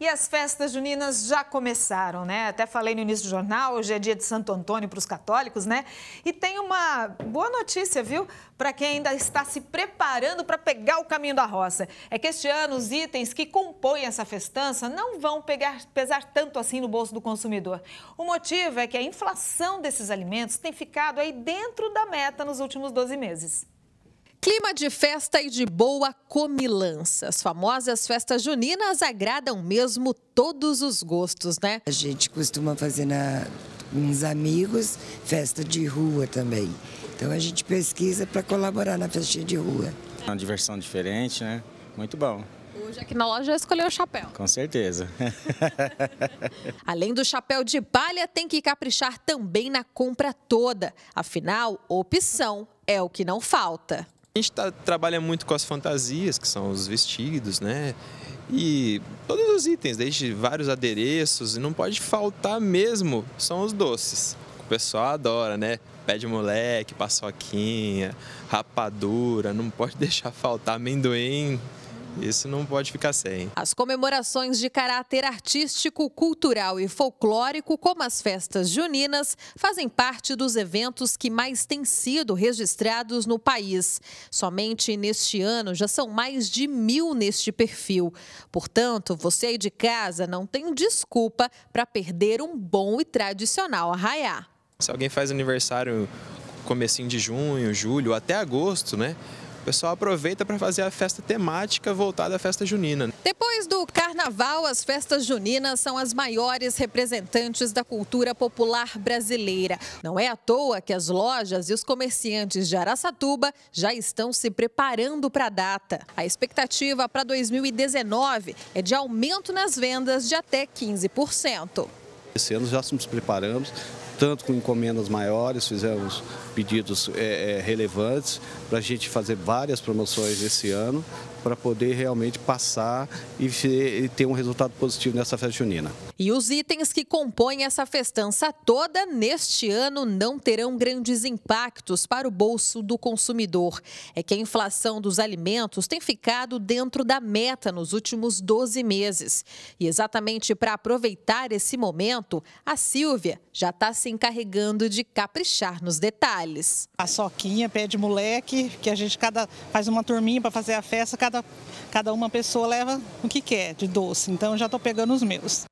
E as festas juninas já começaram, né? Até falei no início do jornal, hoje é dia de Santo Antônio para os católicos, né? E tem uma boa notícia, viu? Para quem ainda está se preparando para pegar o caminho da roça. É que este ano os itens que compõem essa festança não vão pegar, pesar tanto assim no bolso do consumidor. O motivo é que a inflação desses alimentos tem ficado aí dentro da meta nos últimos 12 meses. Clima de festa e de boa comilança. As famosas festas juninas agradam mesmo todos os gostos, né? A gente costuma fazer na, uns amigos, festa de rua também. Então a gente pesquisa para colaborar na festinha de rua. Uma diversão diferente, né? Muito bom. Hoje aqui na loja escolheu o chapéu. Com certeza. Além do chapéu de palha, tem que caprichar também na compra toda. Afinal, opção é o que não falta. A gente tá, trabalha muito com as fantasias, que são os vestidos, né? E todos os itens, desde vários adereços, e não pode faltar mesmo, são os doces. O pessoal adora, né? Pé de moleque, paçoquinha, rapadura, não pode deixar faltar amendoim. Isso não pode ficar sem. As comemorações de caráter artístico, cultural e folclórico, como as festas juninas, fazem parte dos eventos que mais têm sido registrados no país. Somente neste ano já são mais de mil neste perfil. Portanto, você aí de casa não tem desculpa para perder um bom e tradicional arraiar. Se alguém faz aniversário comecinho de junho, julho, até agosto, né? O pessoal aproveita para fazer a festa temática voltada à festa junina. Depois do carnaval, as festas juninas são as maiores representantes da cultura popular brasileira. Não é à toa que as lojas e os comerciantes de Araçatuba já estão se preparando para a data. A expectativa para 2019 é de aumento nas vendas de até 15%. Esse ano já nos preparamos, tanto com encomendas maiores, fizemos pedidos é, é, relevantes para a gente fazer várias promoções esse ano, para poder realmente passar e, e ter um resultado positivo nessa festa junina. E os itens que compõem essa festança toda neste ano não terão grandes impactos para o bolso do consumidor. É que a inflação dos alimentos tem ficado dentro da meta nos últimos 12 meses. E exatamente para aproveitar esse momento, a Silvia já está se encarregando de caprichar nos detalhes. A soquinha pede moleque, que a gente cada faz uma turminha para fazer a festa, cada, cada uma pessoa leva o que quer de doce. Então já estou pegando os meus.